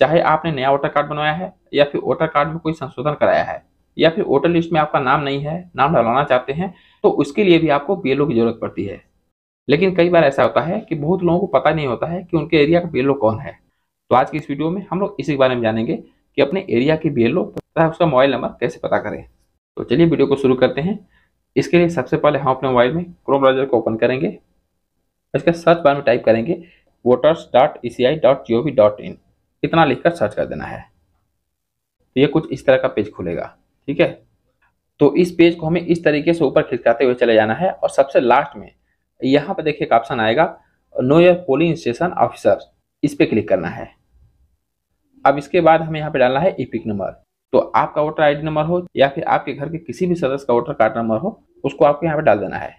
चाहे आपने नया वोटर कार्ड बनवाया है या फिर वोटर कार्ड में कोई संशोधन कराया है या फिर वोटर लिस्ट में आपका नाम नहीं है नाम डलवाना चाहते हैं तो उसके लिए भी आपको बी की जरूरत पड़ती है लेकिन कई बार ऐसा होता है कि बहुत लोगों को पता नहीं होता है कि उनके एरिया का बी कौन है तो आज की इस वीडियो में हम लोग इसी बारे में जानेंगे कि अपने एरिया के बी तथा उसका मोबाइल नंबर कैसे पता करें तो चलिए वीडियो को शुरू करते हैं इसके लिए सबसे पहले हम अपने मोबाइल में क्रोम ब्राउजर को ओपन करेंगे इसके सर्च बार में टाइप करेंगे voters dot E C I dot G O V dot in इतना लिखकर सर्च कर देना है तो ये कुछ इस तरह का पेज खुलेगा ठीक है तो इस पेज को हमें इस तरीके से ऊपर खिसकाते हुए चले जाना है और सबसे लास्ट में यहाँ पर देखिए एक ऑप्शन आएगा know your polling station officer इस पर क्लिक करना है अब इसके बाद हमें यहाँ पे डालना है इपिक नंबर तो आपका वोटर आईडी नंबर हो या फिर आपके घर के किसी भी सदस्य का वोटर कार्ड नंबर हो उसको आपको यहाँ पे डाल देना है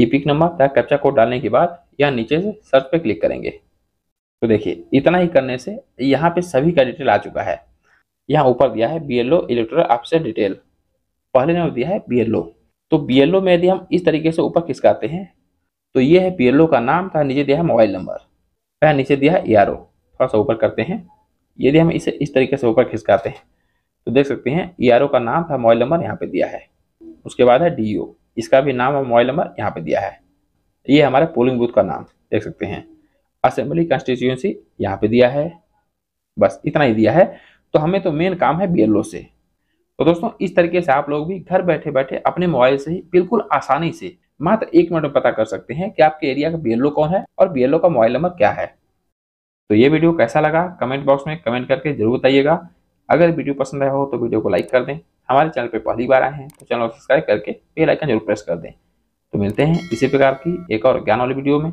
ई नंबर या कैप्चा कोड डालने के बाद यहाँ नीचे से सर्च पे क्लिक करेंगे तो देखिए इतना ही करने से यहाँ पे सभी का डिटेल आ चुका है यहाँ ऊपर दिया है B L O electoral officer detail पहले नंबर दिया है बी एल ओ तो बी एल ओ में यदि हम इस तरीके से ऊपर खिसकाते हैं तो ये है बी एल ओ का नाम था नीचे दिया है मोबाइल नंबर तथा नीचे दिया है ए आर ओ थोड़ा सा ऊपर करते हैं यदि हम इसे इस तरीके से ऊपर खिसकाते हैं तो देख सकते हैं ई आर ओ का नाम था मोबाइल नंबर यहाँ पे दिया है उसके बाद है डी ओ इसका भी नाम और मोबाइल नंबर यहाँ पे दिया है ये हमारे पोलिंग बूथ का नाम देख सकते हैं असेंबली कॉन्स्टिट्यूएंसी यहाँ पे दिया है बस इतना ही दिया है तो हमें तो मेन काम है बीएलओ से तो दोस्तों इस तरीके से आप लोग भी घर बैठे बैठे अपने मोबाइल से ही बिल्कुल आसानी से मात्र एक मिनट में पता कर सकते हैं कि आपके एरिया का बीएलओ कौन है और बीएलओ का मोबाइल नंबर क्या है तो ये वीडियो कैसा लगा कमेंट बॉक्स में कमेंट करके जरूर बताइएगा अगर वीडियो पसंद आया हो तो वीडियो को लाइक कर दें हमारे चैनल पर पहली बार आए हैं तो चैनल को सब्सक्राइब करके बेल आइकन जरूर प्रेस कर दें तो मिलते हैं इसी प्रकार की एक और ज्ञान वाली वीडियो में